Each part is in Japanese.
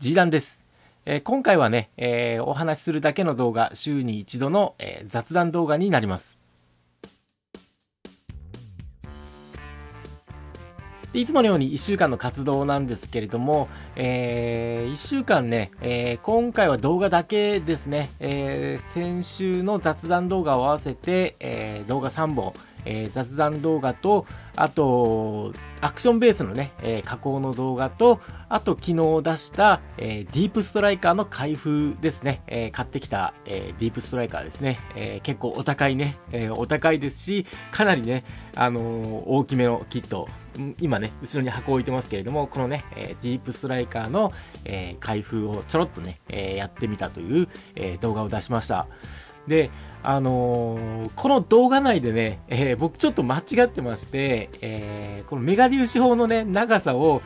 G 談です。えー、今回はね、えー、お話しするだけの動画、週に一度の、えー、雑談動画になります。いつものように1週間の活動なんですけれども、えー、1週間ね、えー、今回は動画だけですね、えー、先週の雑談動画を合わせて、えー、動画3本、えー、雑談動画と、あと、アクションベースのね、えー、加工の動画と、あと昨日出した、えー、ディープストライカーの開封ですね。えー、買ってきた、えディープストライカーですね。え結構お高いね、えお高いですし、かなりね、あの大きめのキット。今ね、後ろに箱置いてますけれども、このね、えディープストライカーの、え開封をちょろっとね、えやってみたという、え動画を出しました。で、あのー、この動画内でね、えー、僕ちょっと間違ってまして、えー、このメガ粒子砲のね、長さを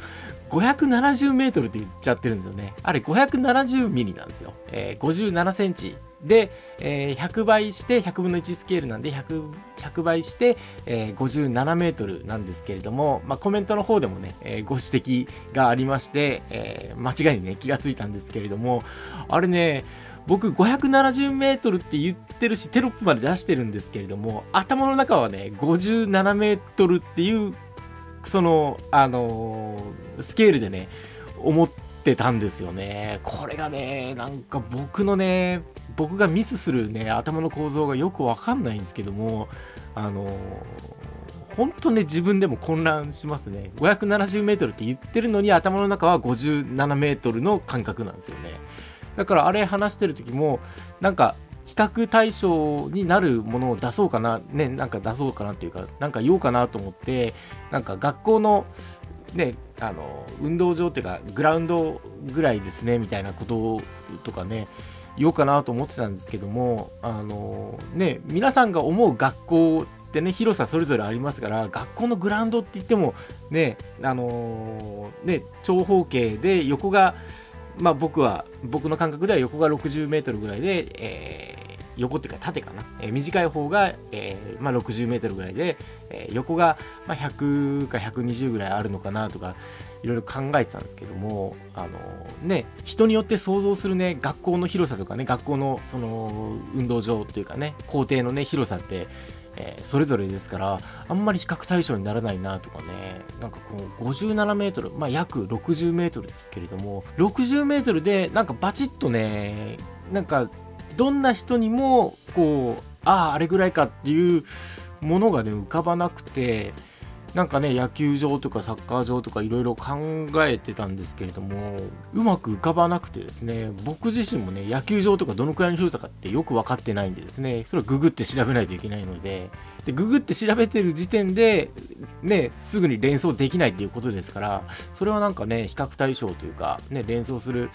570メートルって言っちゃってるんですよね。あれ570ミリなんですよ。えー、57センチで、えー、100倍して100分の1スケールなんで 100, 100倍して、えー、57メートルなんですけれども、まあ、コメントの方でもね、えー、ご指摘がありまして、えー、間違いにね気がついたんですけれどもあれね僕570メートルって言ってるしテロップまで出してるんですけれども頭の中はね57メートルっていうそのあのー、スケールでね思ってたんですよねこれがねなんか僕のね僕がミスするね頭の構造がよくわかんないんですけどもあの本当ね自分でも混乱しますね 570m って言ってるのに頭の中は 57m の間隔なんですよねだからあれ話してる時もなんか比較対象になるものを出そうかなねなんか出そうかなっていうかなんか言おうかなと思ってなんか学校のね、あの運動場っていうかグラウンドぐらいですねみたいなこととかね言おうかなと思ってたんですけどもあのね皆さんが思う学校ってね広さそれぞれありますから学校のグラウンドって言ってもねあのね長方形で横がまあ僕は僕の感覚では横が6 0ルぐらいで、えー、横っていうか縦かな、えー、短い方が、えー、まあ、60m ぐらいで、え横が、まあ、100か120ぐらいあるのかなとかいろいろ考えてたんですけどもあのね人によって想像するね学校の広さとかね学校のその運動場というかね校庭のね広さってえー、それぞれですからあんまり比較対象にならないなとかねなんかこう57メートルまあ約60メートルですけれども60メートルでなんかバチッとねなんかどんな人にもこうあああれぐらいかっていうものがね浮かばなくてなんかね野球場とかサッカー場とかいろいろ考えてたんですけれどもうまく浮かばなくてですね僕自身もね野球場とかどのくらいの広さかってよく分かってないんでですねそれをググって調べないといけないのででググって調べてる時点でねすぐに連想できないっていうことですからそれはなんかね比較対象というかね連想する、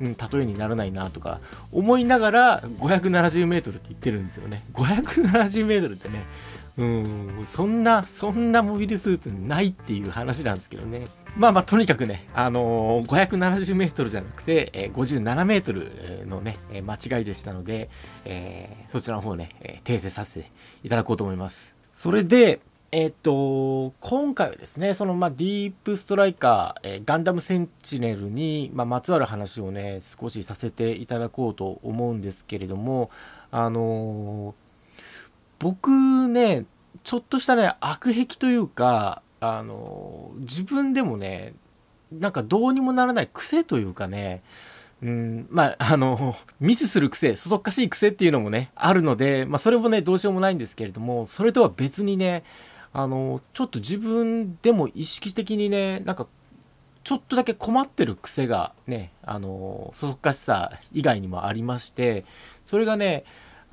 うん、例えにならないなとか思いながら 570m って言ってるんですよね 570m ってねそんなそんなモビルスーツないっていう話なんですけどねまあまあとにかくねあのー、570メートルじゃなくて、えー、57メートルのね間違いでしたので、えー、そちらの方ね、えー、訂正させていただこうと思いますそれでえっ、と、今回はですね、その、まあ、ディープストライカー、えー、ガンダムセンチネルに、まあ、まつわる話をね、少しさせていただこうと思うんですけれども、あのー、僕ね、ちょっとしたね、悪癖というか、あの、自分でもね、なんかどうにもならない癖というかね、うん、まあ、あの、ミスする癖、そそっかしい癖っていうのもね、あるので、まあ、それもね、どうしようもないんですけれども、それとは別にね、あの、ちょっと自分でも意識的にね、なんか、ちょっとだけ困ってる癖がね、あの、そそっかしさ以外にもありまして、それがね、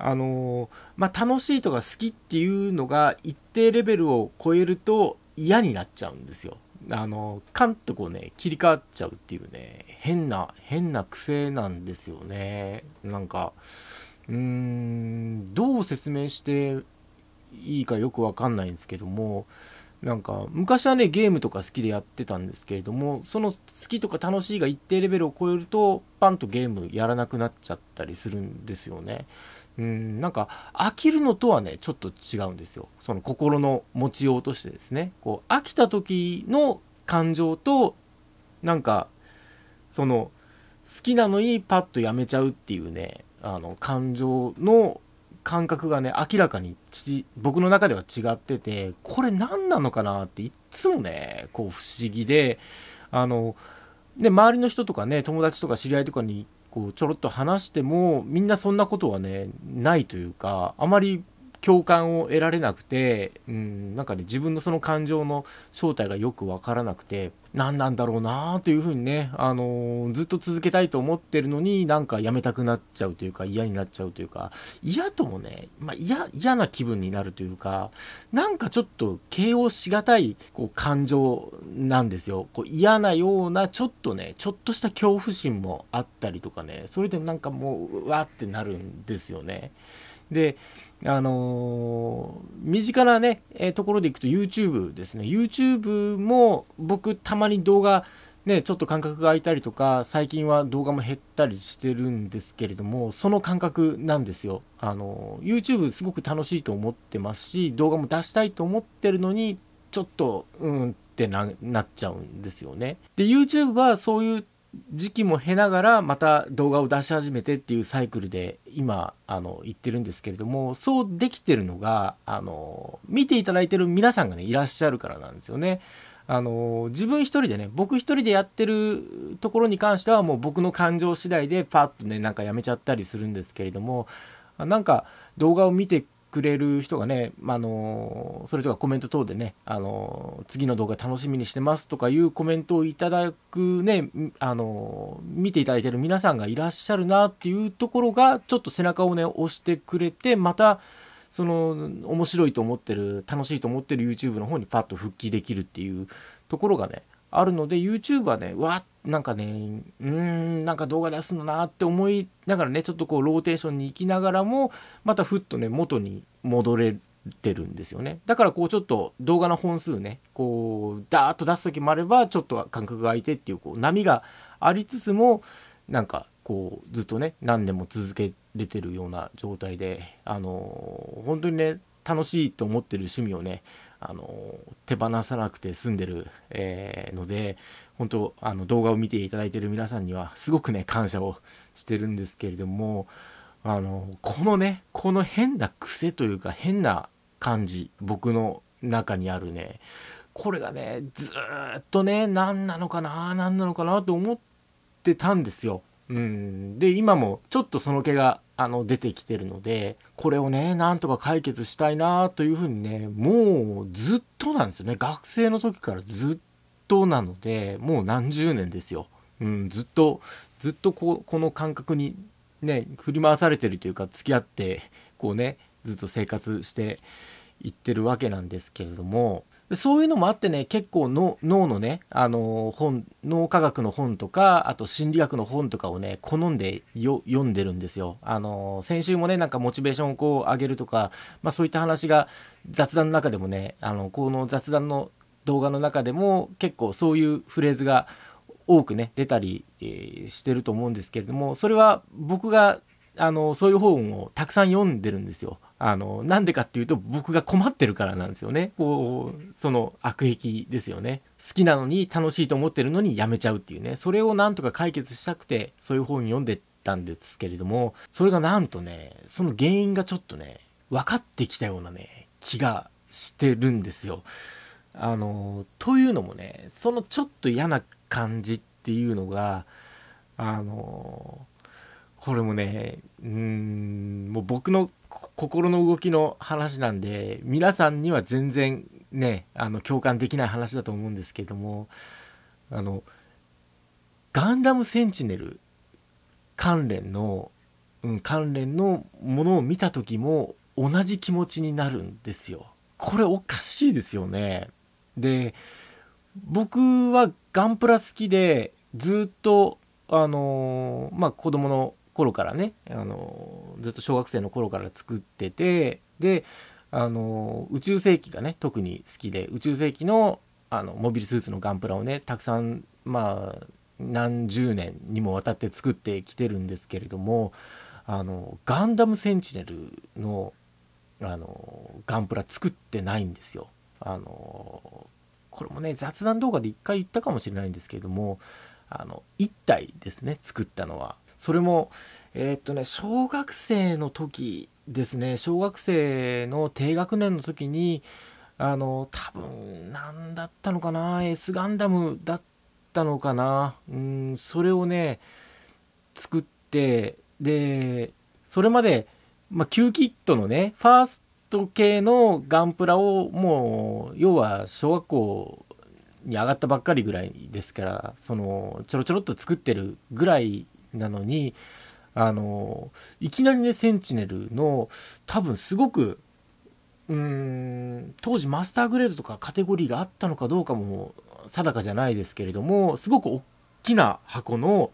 あのまあ、楽しいとか好きっていうのが一定レベルを超えると嫌になっちゃうんですよ。あのカンとこうね切り替わっちゃうっていうね変な変な癖なんですよね。なんかうーんどう説明していいかよくわかんないんですけどもなんか昔はねゲームとか好きでやってたんですけれどもその好きとか楽しいが一定レベルを超えるとパンとゲームやらなくなっちゃったりするんですよねうんなんか飽きるのとはねちょっと違うんですよその心の持ちようとしてですねこう飽きた時の感情となんかその好きなのにパッとやめちゃうっていうねあの感情の感覚がね明らかに僕の中では違っててこれ何なのかなっていっつもねこう不思議であので周りの人とかね友達とか知り合いとかにこうちょろっと話してもみんなそんなことはねないというかあまり共感を得られなくて、うん、なんかね、自分のその感情の正体がよくわからなくて、何なんだろうなというふうにね、あのー、ずっと続けたいと思ってるのに、なんかやめたくなっちゃうというか、嫌になっちゃうというか、嫌ともね、まあ、嫌、嫌な気分になるというか、なんかちょっと形容しがたい、こう、感情なんですよ。こう、嫌なような、ちょっとね、ちょっとした恐怖心もあったりとかね、それでなんかもう、うわってなるんですよね。で、あのー、身近なね、えー、ところでいくと YouTube ですね。YouTube も僕たまに動画、ね、ちょっと間隔が空いたりとか、最近は動画も減ったりしてるんですけれども、その感覚なんですよ。あのー、YouTube すごく楽しいと思ってますし、動画も出したいと思ってるのに、ちょっと、うんってなっちゃうんですよね。で、YouTube はそういう時期も経ながらまた動画を出し始めてっていうサイクルで今あの言ってるんですけれどもそうできてるのがあの見ていただいてる皆さんがねいらっしゃるからなんですよね。あの自分一人でね僕一人でやってるところに関してはもう僕の感情次第でパッとねなんかやめちゃったりするんですけれどもなんか動画を見てくれる人がね、まあのそれとかコメント等でね、あの次の動画楽しみにしてますとかいうコメントをいただくね、あの見ていただいてる皆さんがいらっしゃるなっていうところがちょっと背中をね押してくれてまたその面白いと思ってる楽しいと思ってる YouTube の方にパッと復帰できるっていうところがねあるので YouTube はねわっなんかねうんなんか動画出すのなって思いながらねちょっとこうローテーションに行きながらもまたふっとね元に戻れてるんですよねだからこうちょっと動画の本数ねこうダーッと出す時もあればちょっと感覚が空いてっていうこう波がありつつもなんかこうずっとね何年も続けれてるような状態であのー、本当にね楽しいと思ってる趣味をねあの手放さなくて済んでる、えー、ので本当あの動画を見ていただいてる皆さんにはすごくね感謝をしてるんですけれどもあのこのねこの変な癖というか変な感じ僕の中にあるねこれがねずっとね何なのかな何なのかなと思ってたんですよ。うん、で今もちょっとその毛があの出てきてるのでこれをねなんとか解決したいなというふうにねもうずっとなんですよね学生の時からずっとなのでもう何十年ですよ、うん、ずっとずっとここの感覚にね振り回されてるというか付き合ってこうねずっと生活していってるわけなんですけれどもそういうのもあってね結構の脳のねあの本脳科学の本とかあと心理学の本とかをね好んで読んでるんですよ。あの先週もねなんかモチベーションをこう上げるとか、まあ、そういった話が雑談の中でもねあのこの雑談の動画の中でも結構そういうフレーズが多くね出たり、してると思うんですけれどもそれは僕があのそういう本をたくさん読んでるんですよ。あのなんでかっていうと僕が困ってるからなんですよね。こうその悪癖ですよね。好きなのに楽しいと思ってるのにやめちゃうっていうね。それをなんとか解決したくてそういう本読んでたんですけれども、それがなんとね、その原因がちょっとね、分かってきたようなね、気がしてるんですよ。あのというのもねそのちょっと嫌な感じっていうのがあのこれもねうんもう僕の心の動きの話なんで皆さんには全然ねあの共感できない話だと思うんですけどもあのガンダムセンチネル関連の、うん、関連のものを見た時も同じ気持ちになるんですよ。これおかしいですよね。で僕はガンプラ好きでずっとあのまあ子供の頃からねあのずっと小学生の頃から作っててであの宇宙世紀がね特に好きで宇宙世紀のあのモビルスーツのガンプラをねたくさんまあ何十年にもわたって作ってきてるんですけれどもあのガンダムセンチネルのあのガンプラ作ってないんですよ。あのこれもね雑談動画で一回言ったかもしれないんですけれどもあの1体ですね作ったのはそれもえー、っとね小学生の時ですね小学生の低学年の時にあの多分何だったのかな S ガンダムだったのかなうんそれをね作ってでそれまで、まあ、キキットのねファースト系のガンプラをもう要は小学校に上がったばっかりぐらいですからそのちょろちょろっと作ってるぐらいなのにあのいきなりねセンチネルの多分すごくうーん当時マスターグレードとかカテゴリーがあったのかどうかも定かじゃないですけれどもすごく大きな箱の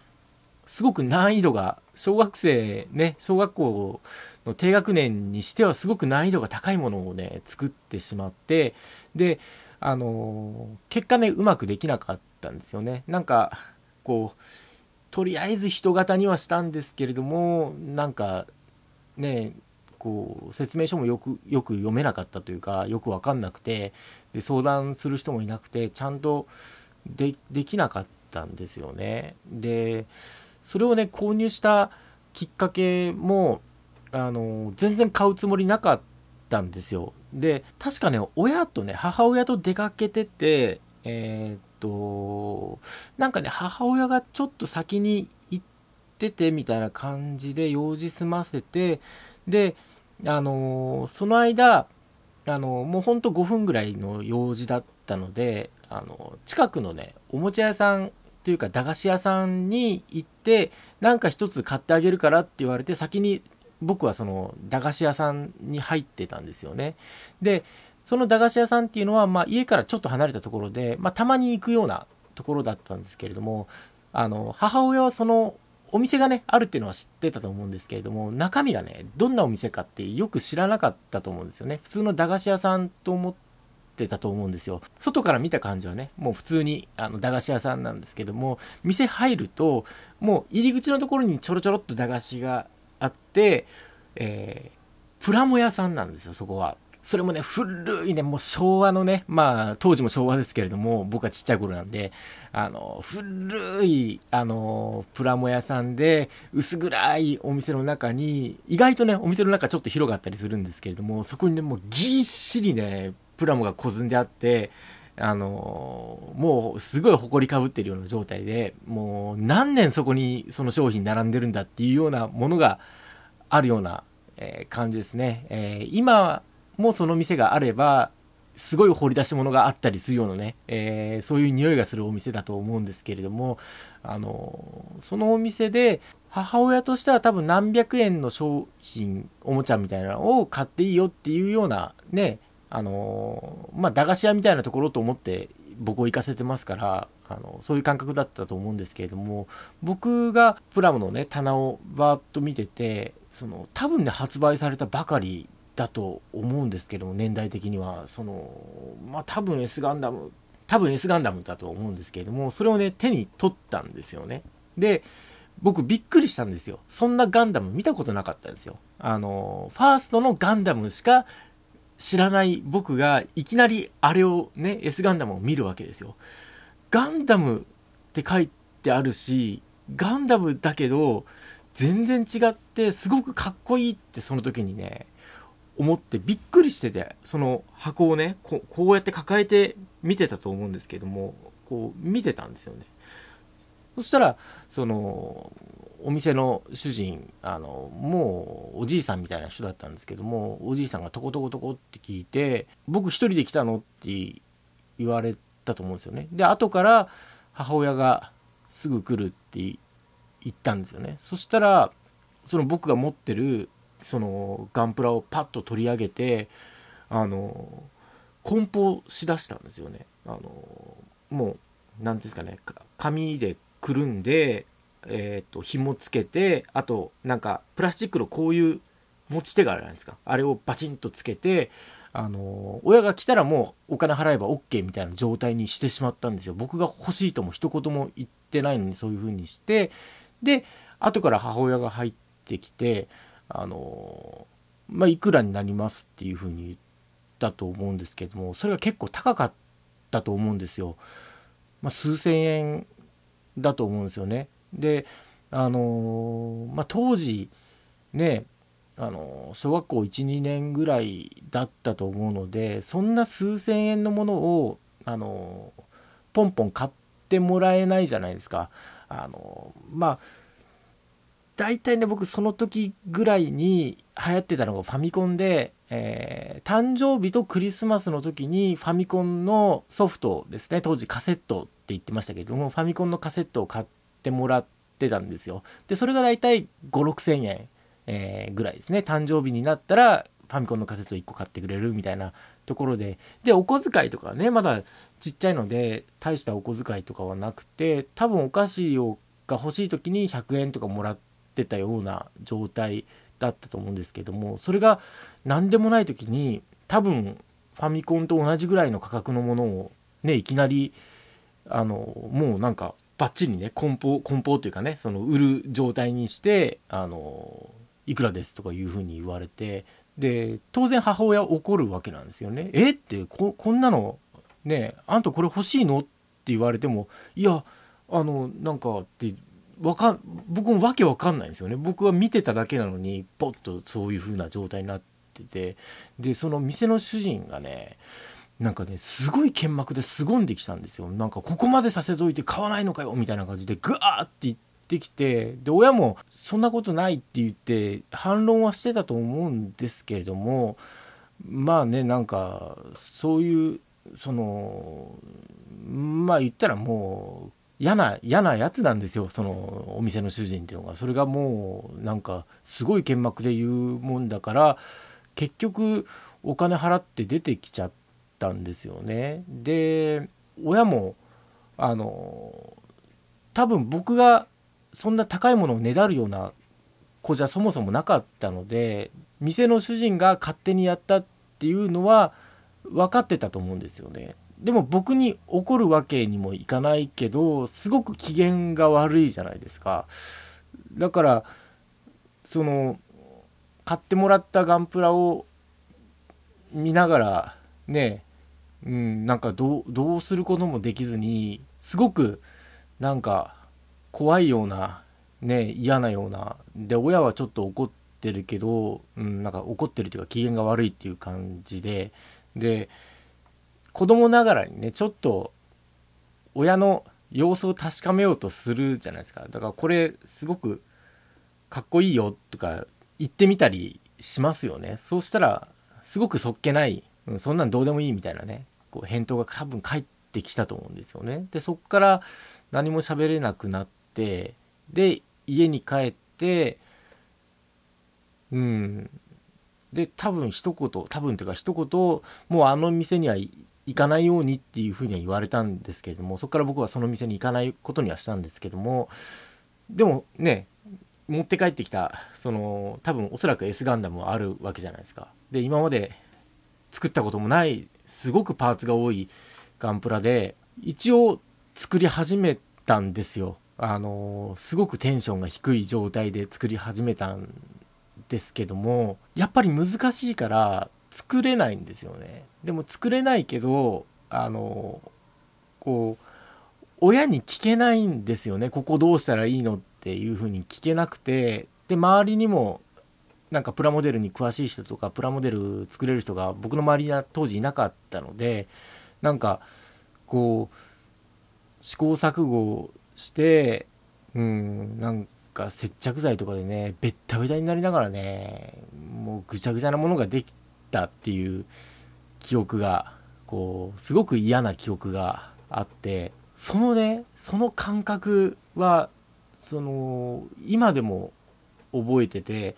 すごく難易度が小学生ね小学校の低学年にしてはすごく難易度が高いものをね作ってしまってであの結果ねうまくできなかったんですよねなんかこうとりあえず人型にはしたんですけれどもなんかねこう説明書もよくよく読めなかったというかよく分かんなくてで相談する人もいなくてちゃんとできなかったんですよね。でそれをね購入したきっかけもあの全然買うつもりなかったんですよで確かね親とね母親と出かけててえー、っとなんかね母親がちょっと先に行っててみたいな感じで用事済ませてであのその間あのもうほんと5分ぐらいの用事だったのであの近くのねおもちゃ屋さんというか駄菓子屋さんに行ってなんか一つ買ってあげるからって言われて先に僕はその駄菓子屋さんに入ってたんですよね。でその駄菓子屋さんっていうのは、まあ、家からちょっと離れたところで、まあ、たまに行くようなところだったんですけれどもあの母親はそのお店がねあるっていうのは知ってたと思うんですけれども中身がねどんなお店かってよく知らなかったと思うんですよね普通の駄菓子屋さんと思っってたと思うんですよ外から見た感じはねもう普通にあの駄菓子屋さんなんですけども店入るともう入り口のところにちょろちょろっと駄菓子があって、えー、プラモ屋さんなんですよそこは。それもね、古いね、もう昭和のね、まあ、当時も昭和ですけれども、僕はちっちゃい頃なんで、あの、古い、あの、プラモ屋さんで、薄暗いお店の中に、意外とね、お店の中ちょっと広がったりするんですけれども、そこにね、もうぎっしりね、プラモが小んであって、あのもうすごい埃かぶってるような状態で、もう何年そこにその商品並んでるんだっていうようなものがあるような、えー、感じですね。えー、今もその店があれば、すごい掘り出し物があったりするようなね、えー、そういう匂いがするお店だと思うんですけれども、あのそのお店で母親としては多分何百円の商品、おもちゃみたいなのを買っていいよっていうようなね、あのまあ、駄菓子屋みたいなところと思って僕を行かせてますからあのそういう感覚だったと思うんですけれども僕がプラムのね棚をバーッと見ててその多分ね発売されたばかりだと思うんですけども年代的にはそのまあ多分 S ガンダム多分 S ガンダムだと思うんですけれどもそれをね手に取ったんですよねで僕びっくりしたんですよそんなガンダム見たことなかったんですよあのファーストのガンダムしか知らない僕がいきなりあれをね S ガンダムを見るわけですよ。ガンダムって書いてあるしガンダムだけど全然違ってすごくかっこいいってその時にね思ってびっくりしててその箱をねこうやって抱えて見てたと思うんですけどもこう見てたんですよね。そしたらそのお店の主人あのもうおじいさんみたいな人だったんですけどもおじいさんがトコトコトコって聞いて「僕一人で来たの?」って言われたと思うんですよね。で後から母親がすぐ来るって言ったんですよね。そしたらその僕が持ってるそのガンプラをパッと取り上げてあの梱包しだしたんですよね。あのもう何ですかね紙でくるんでえーと、紐つけてあとなんかプラスチックのこういう持ち手があるじゃないですかあれをバチンとつけてあの親が来たらもうお金払えば OK みたいな状態にしてしまったんですよ僕が欲しいとも一言も言ってないのにそういう風にしてで後から母親が入ってきてあのまあいくらになりますっていう風に言ったと思うんですけどもそれが結構高かったと思うんですよ、まあ、数千円だと思うんですよねであのまあ、当時ねあの小学校12年ぐらいだったと思うのでそんな数千円のものをあのポンポン買ってもらえないじゃないですか。あのまあ大体ね僕その時ぐらいに流行ってたのがファミコンで、えー、誕生日とクリスマスの時にファミコンのソフトですね当時カセットって言ってましたけれどもファミコンのカセットを買ってしてもらってたんですよ。で、それがだいたい5、6000円、えー、ぐらいですね。誕生日になったら、ファミコンのカセット1個買ってくれるみたいなところで。で、お小遣いとかね、まだちっちゃいので、大したお小遣いとかはなくて、多分お菓子をが欲しい時に100円とかもらってたような状態だったと思うんですけども、それが何でもない時に、多分ファミコンと同じぐらいの価格のものをね、いきなり、あの、もうなんかばっちりね梱包梱包というかねその売る状態にしてあのいくらですとかいうふうに言われてで当然母親怒るわけなんですよね。えってこんなのねあんたこれ欲しいのって言われてもいやあのなんかってわか僕もわけわかんないんですよね。僕は見てただけなのにポッとそういう風な状態になっててでその店の主人がねなんかねすごい剣幕で凄んできたんですよなんかここまでさせといて買わないのかよみたいな感じでグワーって言ってきてで親もそんなことないって言って反論はしてたと思うんですけれどもまあねなんかそういうそのまあ言ったらもう嫌な嫌なやつなんですよそのお店の主人っていうのがそれがもうなんかすごい剣幕で言うもんだから結局お金払って出てきちゃって。たんですよね。で親もあの多分僕がそんな高いものをねだるような子じゃそもそもなかったので店の主人が勝手にやったっていうのは分かってたと思うんですよね。でも僕に怒るわけにもいかないけどすごく機嫌が悪いじゃないですか。だからその買ってもらったガンプラを見ながらねうん、なんかどうどうすることもできずにすごくなんか怖いようなね嫌なようなで親はちょっと怒ってるけど、うん、なんか怒ってるというか機嫌が悪いっていう感じでで子供ながらにねちょっと親の様子を確かめようとするじゃないですかだからこれすごくかっこいいよとか言ってみたりしますよねそうしたらすごくそっけない、うん、そんなんどうでもいいみたいなねこう返答が多分返ってきたと思うんですよね。でそこから何も喋れなくなってで家に帰ってうんで多分一言多分というか一言もうあの店には行かないようにっていうふうには言われたんですけれどもそこから僕はその店に行かないことにはしたんですけどもでもね持って帰ってきたその多分おそらく S ガンダムはあるわけじゃないですかで今まで作ったこともないすごくパーツが多いガンプラで一応作り始めたんですよあのすごくテンションが低い状態で作り始めたんですけどもやっぱり難しいから作れないんですよねでも作れないけどあのこう親に聞けないんですよねここどうしたらいいのっていうふうに聞けなくてで周りにもなんかプラモデルに詳しい人とかプラモデル作れる人が僕の周りには当時いなかったのでなんかこう試行錯誤してうんなんか接着剤とかでねべったべたになりながらねもうぐちゃぐちゃなものができたっていう記憶がこうすごく嫌な記憶があってそのねその感覚はその今でも覚えてて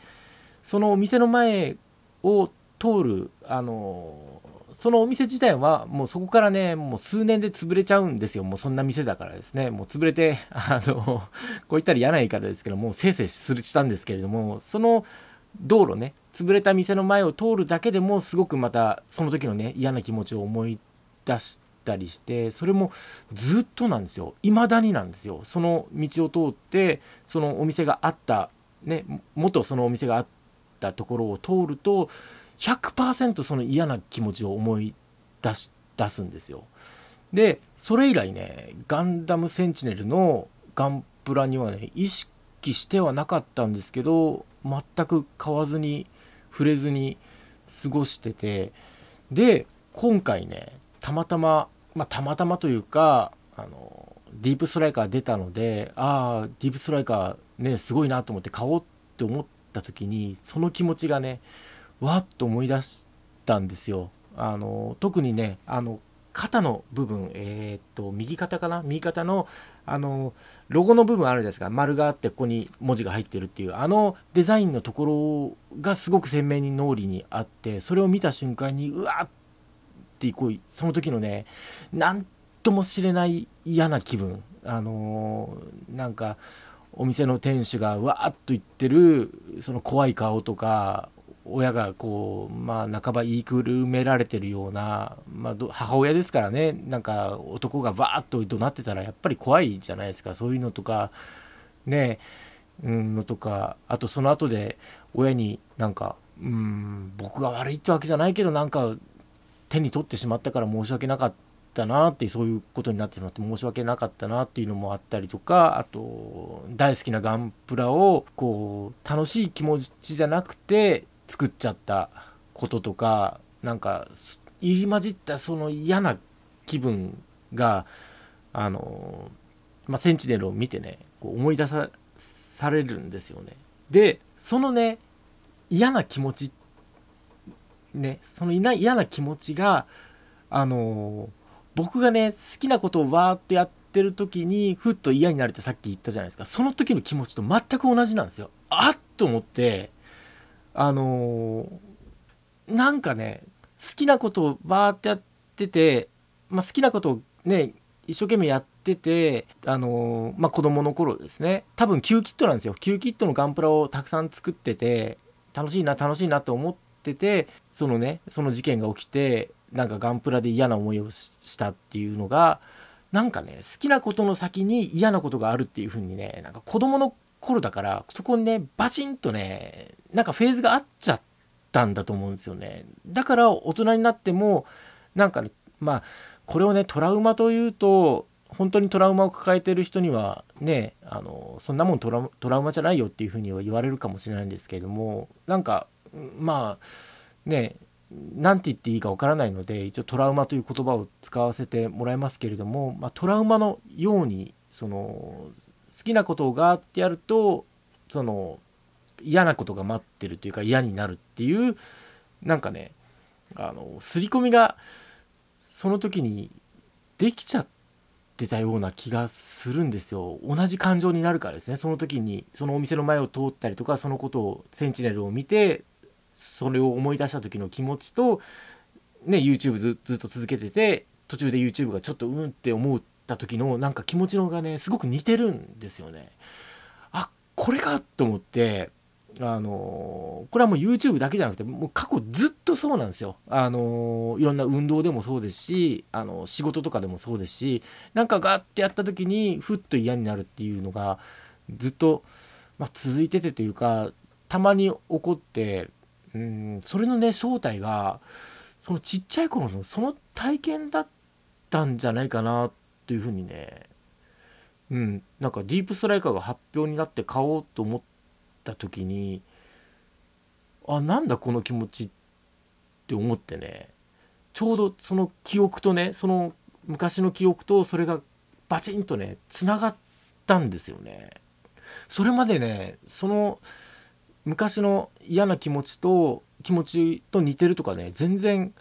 そのお店の前を通るあのそのお店自体はもうそこからねもう数年で潰れちゃうんですよもうそんな店だからですねもう潰れて あのこう言ったら嫌な言い方ですけどもうせいせいするしたんですけれどもその道路ね潰れた店の前を通るだけでもすごくまたその時のね嫌な気持ちを思い出したりしてそれもずっとなんですよ未だになんですよその道を通ってそのお店があったね元そのお店があったったところを通ると100%その嫌な気持ちを思い出し出すんですよ。でそれ以来ね「ガンダムセンチネル」のガンプラにはね意識してはなかったんですけど全く買わずに触れずに過ごしててで今回ねたまたま、まあ、たまたまというかあのディープストライカー出たのでああディープストライカーねすごいなと思って買おうって思っった時にその気持ちがねわっと思い出したんですよ。あの特にねあの肩の部分、えー、っと右肩かな右肩のあのロゴの部分あるじゃないですか丸があってここに文字が入ってるっていうあのデザインのところがすごく鮮明に脳裏にあってそれを見た瞬間にうわってこうその時のね何とも知れない嫌な気分あのー、なんかお店の店主がわーっと言ってるその怖い顔とか親がこうまあ半ば言いくるめられてるような、まあ、母親ですからねなんか男がわーっと怒鳴ってたらやっぱり怖いじゃないですかそういうのとかねうん、のとかあとその後で親になんかうん僕が悪いってわけじゃないけどなんか手に取ってしまったから申し訳なかったったなってそういうことになってしまって申し訳なかったなっていうのもあったりとかあと大好きなガンプラをこう楽しい気持ちじゃなくて作っちゃったこととかなんか入り混じったその嫌な気分があの、まあ、センチネルを見てねこう思い出さされるんですよね。でそのね嫌な気持ちねそのいな嫌な気持ちがあのー僕がね、好きなことをわーっとやってる時に、ふっと嫌になれてさっき言ったじゃないですか。その時の気持ちと全く同じなんですよ。あっと思って、あのー、なんかね、好きなことをわーっとやってて、まあ、好きなことをね、一生懸命やってて、あのー、まあ、子供の頃ですね、多分ーキットなんですよ。ーキットのガンプラをたくさん作ってて、楽しいな、楽しいなと思ってて、そのね、その事件が起きて、なんかガンプラで嫌な思いをしたっていうのがなんかね好きなことの先に嫌なことがあるっていう風にねなんか子供の頃だからそこにねバチンとねなんかフェーズが合っちゃったんだと思うんですよねだから大人になってもなんかねまあこれをねトラウマというと本当にトラウマを抱えてる人にはねあのそんなもんトラトラウマじゃないよっていうふうには言われるかもしれないんですけれどもなんかまあね何て言っていいかわからないので一応トラウマという言葉を使わせてもらいますけれども、まあ、トラウマのようにその好きなことがあってやるとその嫌なことが待ってるというか嫌になるっていうなんかねあの刷り込みがその時にできちゃってたような気がするんですよ同じ感情になるからですねその時にそのお店の前を通ったりとかそのことをセンチネルを見てそれを思い出した時の気持ちと、ね、YouTube ずずっと続けてて途中で YouTube がちょっとうんって思った時のなんか気持ちのがねすごく似てるんですよね。あこれかと思ってあのこれはもう YouTube だけじゃなくてもう過去ずっとそうなんですよ。あのいろんな運動でもそうですし、あの仕事とかでもそうですしなんかガッてやった時にふっと嫌になるっていうのがずっと、まあ、続いててというかたまに起こってうんそれのね正体がそのちっちゃい頃のその体験だったんじゃないかなというふうにねうんなんかディープストライカーが発表になって買おうと思った時にあなんだこの気持ちって思ってねちょうどその記憶とねその昔の記憶とそれがバチンとねつながったんですよね。それまでねその昔の嫌な気持ちと気持ちと似てるとかね全然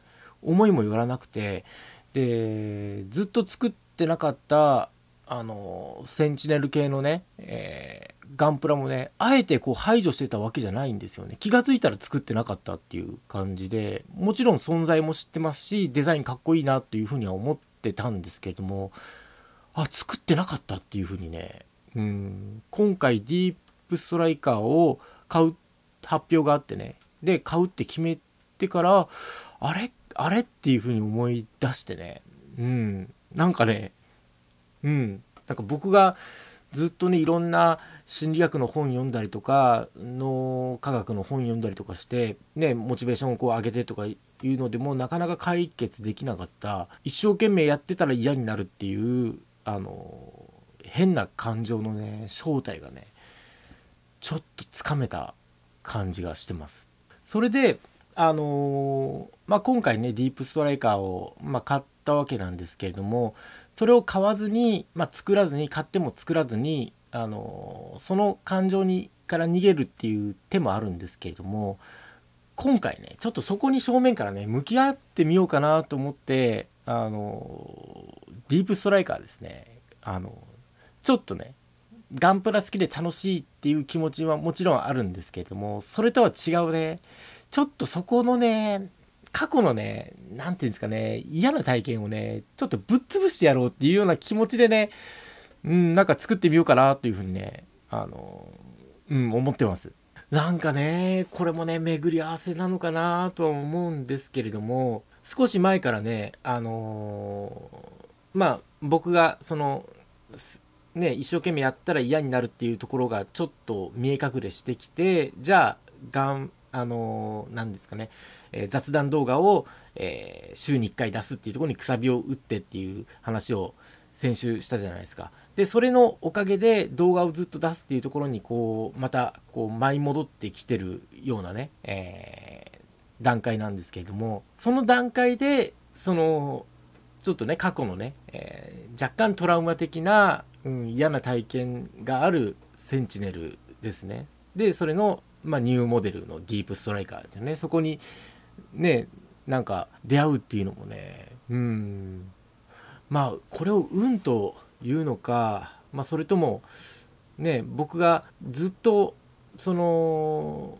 思いもよらなくてでずっと作ってなかったあのセンチネル系のね、えー、ガンプラもねあえてこう排除してたわけじゃないんですよね気が付いたら作ってなかったっていう感じでもちろん存在も知ってますしデザインかっこいいなというふうには思ってたんですけれどもあ作ってなかったっていうふうにねうん今回ディープストライカーを買う発表があってねで買うって決めてからあれあれっていうふうに思い出してねうんなんかねうんなんか僕がずっとねいろんな心理学の本読んだりとか脳科学の本読んだりとかしてねモチベーションをこう上げてとかいうのでもなかなか解決できなかった一生懸命やってたら嫌になるっていうあの変な感情のね正体がねちょっとつかめた感じがしてます。それで、あのー、まあ、今回ね、ディープストライカーを、まあ、買ったわけなんですけれども、それを買わずに、まあ、作らずに、買っても作らずに、あのー、その感情にから逃げるっていう手もあるんですけれども、今回ね、ちょっとそこに正面からね、向き合ってみようかなと思って、あのー、ディープストライカーですね、あのちょっとね、ガンプラ好きで楽しいっていう気持ちはもちろんあるんですけれどもそれとは違うねちょっとそこのね過去のね何て言うんですかね嫌な体験をねちょっとぶっ潰してやろうっていうような気持ちでねうんなんか作ってみようかなというふうにねあのうん思ってます。なんかねこれもね巡り合わせなのかなとは思うんですけれども少し前からねあのー、まあ僕がそのね、一生懸命やったら嫌になるっていうところがちょっと見え隠れしてきて、じゃあ、がん、あのー、ですかね、えー、雑談動画を、えー、週に1回出すっていうところにくさびを打ってっていう話を先週したじゃないですか。で、それのおかげで動画をずっと出すっていうところに、こう、また、こう、舞い戻ってきてるようなね、え段階なんですけれども、その段階で、その、ちょっとね、過去のね、えー、若干トラウマ的なうん、嫌な体験があるセンチネルですね。でそれの、まあ、ニューモデルのディープストライカーですよね。そこにねなんか出会うっていうのもねうんまあこれを運というのか、まあ、それともね僕がずっとその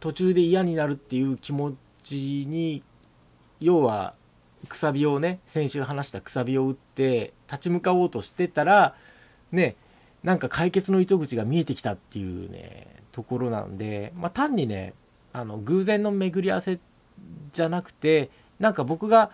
途中で嫌になるっていう気持ちに要はくさびをね先週話したくさびを打って立ち向かおうとしてたらねなんか解決の糸口が見えてきたっていうねところなんで、まあ、単にねあの偶然の巡り合わせじゃなくてなんか僕が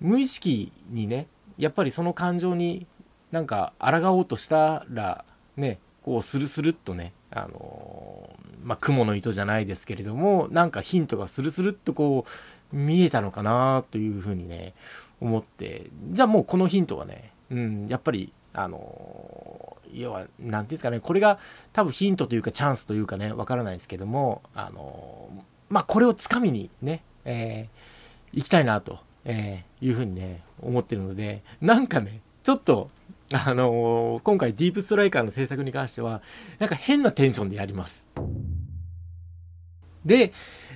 無意識にねやっぱりその感情になんか抗おうとしたらねこうスルスルっとねあのー、まあ雲の糸じゃないですけれどもなんかヒントがスルスルっとこう見えたのかなというふうにね思ってじゃあもうこのヒントはねうん、やっぱり、あの要は、なんていうんですかね、これが多分ヒントというかチャンスというかね、わからないですけども、あのまあ、これをつかみにね、えー、行きたいなと、えー、いうふうにね、思ってるので、なんかね、ちょっと、あのー、今回ディープストライカーの制作に関しては、なんか変なテンションでやります。で、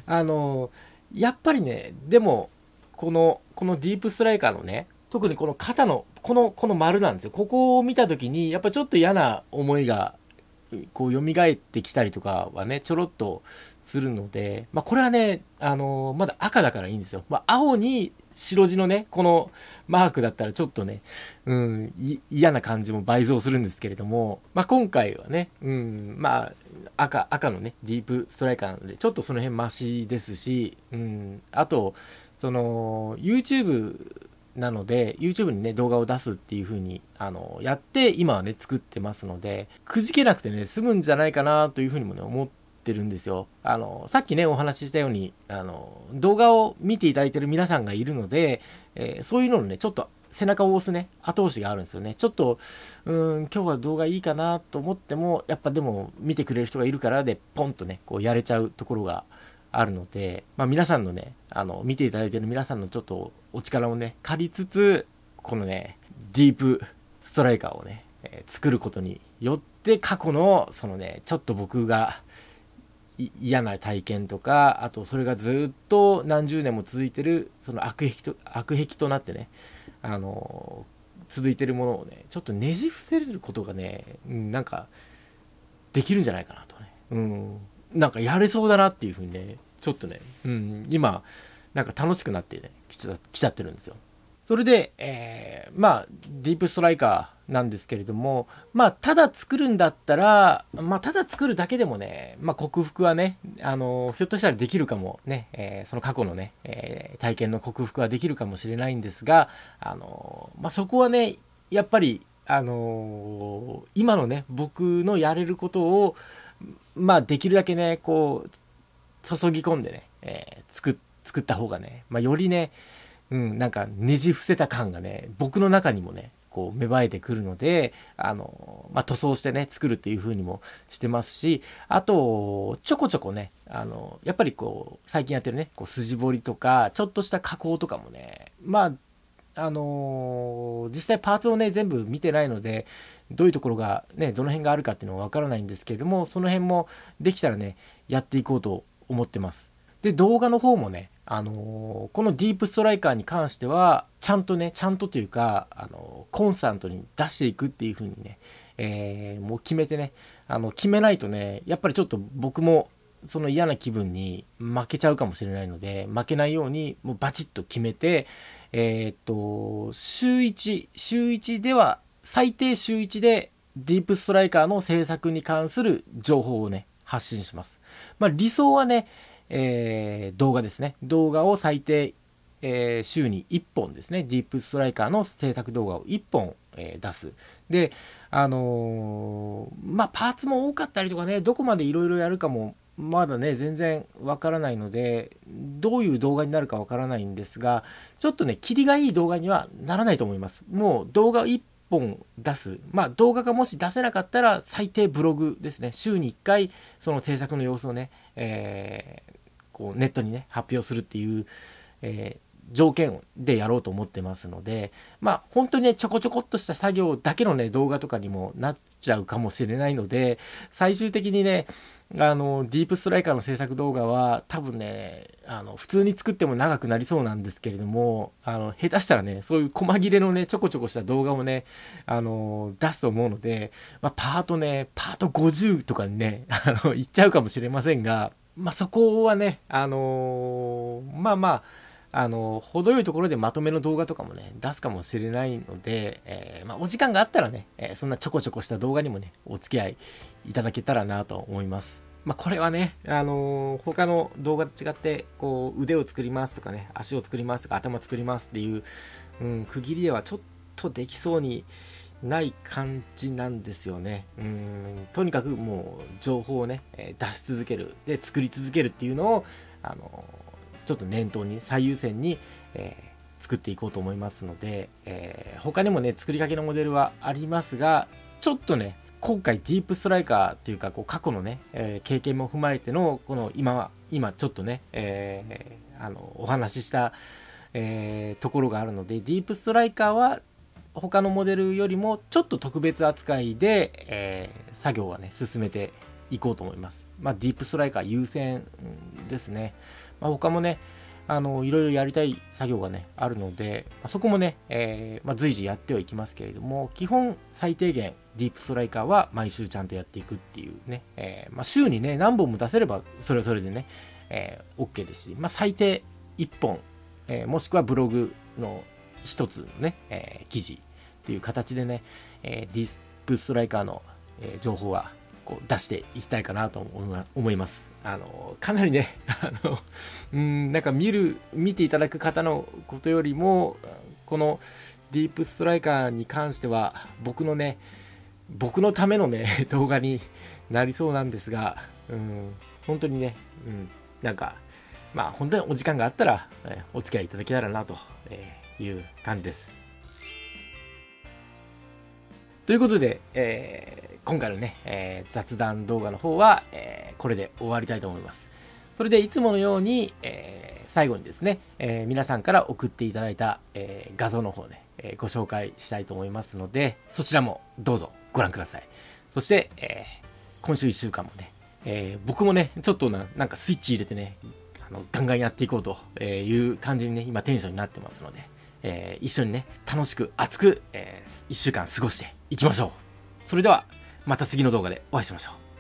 あのー、やっぱりね、でも、この、このディープストライカーのね、特にこの肩の、この、この丸なんですよ。ここを見たときに、やっぱちょっと嫌な思いが、こう、蘇ってきたりとかはね、ちょろっとするので、まあ、これはね、あのー、まだ赤だからいいんですよ。まあ、青に白地のね、このマークだったらちょっとね、うん、嫌な感じも倍増するんですけれども、まあ、今回はね、うん、まあ、赤、赤のね、ディープストライカーなので、ちょっとその辺マシですし、うん、あと、その、YouTube なので YouTube にね動画を出すっていう風にあのやって今はね作ってますのでくじけなくてね済むんじゃないかなという風にもね思ってるんですよあのさっきねお話ししたようにあの動画を見ていただいてる皆さんがいるので、えー、そういうののねちょっと背中を押すね、後押しがあるんですよね。ちょっと、うん、今日は動画いいかなと思っても、やっぱでも見てくれる人がいるからで、ポンとね、こうやれちゃうところがあるので、まあ、皆さんのねあの見ていただいてる皆さんのちょっとお力をね借りつつこのねディープストライカーをね、えー、作ることによって過去のそのねちょっと僕が嫌な体験とかあとそれがずっと何十年も続いてるその悪癖と悪癖となってねあの続いてるものをねちょっとねじ伏せることがねなんかできるんじゃないかなとねうんなんかやれそうだなっていうふうにねちょっとね、うん、今なんか楽しくなってね来ちゃ来ちゃってるんですよそれで、えー、まあディープストライカーなんですけれどもまあただ作るんだったらまあただ作るだけでもねまあ克服はねあのひょっとしたらできるかもね、えー、その過去のね、えー、体験の克服はできるかもしれないんですがあのまあそこはねやっぱりあの今のね僕のやれることをまあできるだけね、こう、注ぎ込んでね、えー、作、作った方がね、まあよりね、うん、なんかねじ伏せた感がね、僕の中にもね、こう芽生えてくるので、あの、まあ、塗装してね、作るっていう風にもしてますし、あと、ちょこちょこね、あの、やっぱりこう、最近やってるね、こう筋彫りとか、ちょっとした加工とかもね、まあ、あのー、実際パーツをね、全部見てないので、どういうところがねどの辺があるかっていうのは分からないんですけれどもその辺もできたらねやっていこうと思ってますで動画の方もねあのー、このディープストライカーに関してはちゃんとねちゃんとというか、あのー、コンスタントに出していくっていう風にね、えー、もう決めてねあの決めないとねやっぱりちょっと僕もその嫌な気分に負けちゃうかもしれないので負けないようにもうバチッと決めてえー、っと週1週1では最低週1でディープストライカーの制作に関する情報をね、発信します。まあ、理想はね、えー、動画ですね。動画を最低、えー、週に1本ですね。ディープストライカーの制作動画を1本、えー、出す。で、あのまあ、パーツも多かったりとかね、どこまでいろいろやるかも、まだね、全然わからないので、どういう動画になるかわからないんですが、ちょっとね、キリがいい動画にはならないと思います。もう動画1本出す、まあ、動画がもし出せなかったら最低ブログですね週に1回その制作の様子をね、えー、こうネットにね発表するっていう、え条件でやろうと思ってますのでまあ本当にねちょこちょこっとした作業だけのね動画とかにもなっちゃうかもしれないので最終的にねあのディープストライカーの制作動画は多分ねあの普通に作っても長くなりそうなんですけれどもあの下手したらねそういう細切れのねちょこちょこした動画をねあの出すと思うので、まあ、パートねパート50とかにねあのいっちゃうかもしれませんが、まあ、そこはねあのまあまああの、程よいところでまとめの動画とかもね、出すかもしれないので、えー、まあ、お時間があったらね、えー、そんなちょこちょこした動画にもね、お付き合いいただけたらなと思います。まあ、これはね、あのー、他の動画と違って、こう、腕を作りますとかね、足を作りますとか、頭作りますっていう、うん、区切りではちょっとできそうにない感じなんですよね。うん、とにかくもう、情報をね、出し続ける、で、作り続けるっていうのを、あのーちょっと念頭に最優先に、えー、作っていこうと思いますので、えー、他にもね作りかけのモデルはありますがちょっとね今回ディープストライカーというかこう過去のね、えー、経験も踏まえてのこの今は今ちょっとね、えー、あのお話しした、えー、ところがあるのでディープストライカーは他のモデルよりもちょっと特別扱いで、えー、作業はね進めていこうと思います。まあ、ディープストライカー優先ですね。まあ、他もね、あのいろいろやりたい作業がねあるので、まあ、そこもね、えー、まあ、随時やってはいきますけれども基本最低限ディープストライカーは毎週ちゃんとやっていくっていうね、えー、まあ、週にね何本も出せればそれはそれでね、えー、OK ですし、ま最低1本、えもしくはブログの1つのね、え記事っていう形でね、えディープストライカーの、え情報はこう出していきたいかなと思います。あのかなりね あのうんなんか見る見ていただく方のことよりもこのディープストライカーに関しては僕のね僕のためのね 動画になりそうなんですが、うん、本当にね、うん、なんかまあ本当にお時間があったら、えお付き合いいただけたらなという感じです。ということで、えー、今回のね、えー、雑談動画の方は、えー、これで終わりたいと思います。それでいつものように、えー、最後にですね、えー、皆さんから送っていただいた、えー、画像の方ね、えー、ご紹介したいと思いますので、そちらもどうぞご覧ください。そして、えー、今週1週間もね、えー、僕もね、ちょっとななんかスイッチ入れてね、あのガンガンやっていこうという感じにね、今テンションになってますので、えー、一緒にね、楽しく熱く、えー、1週間過ごしていきましょう。それでは、また次の動画でお会いしましょう。